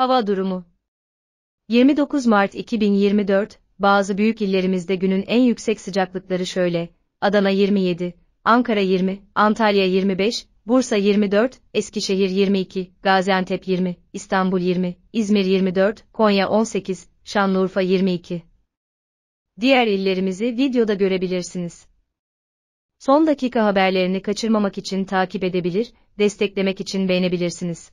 Hava durumu 29 Mart 2024, bazı büyük illerimizde günün en yüksek sıcaklıkları şöyle, Adana 27, Ankara 20, Antalya 25, Bursa 24, Eskişehir 22, Gaziantep 20, İstanbul 20, İzmir 24, Konya 18, Şanlıurfa 22. Diğer illerimizi videoda görebilirsiniz. Son dakika haberlerini kaçırmamak için takip edebilir, desteklemek için beğenebilirsiniz.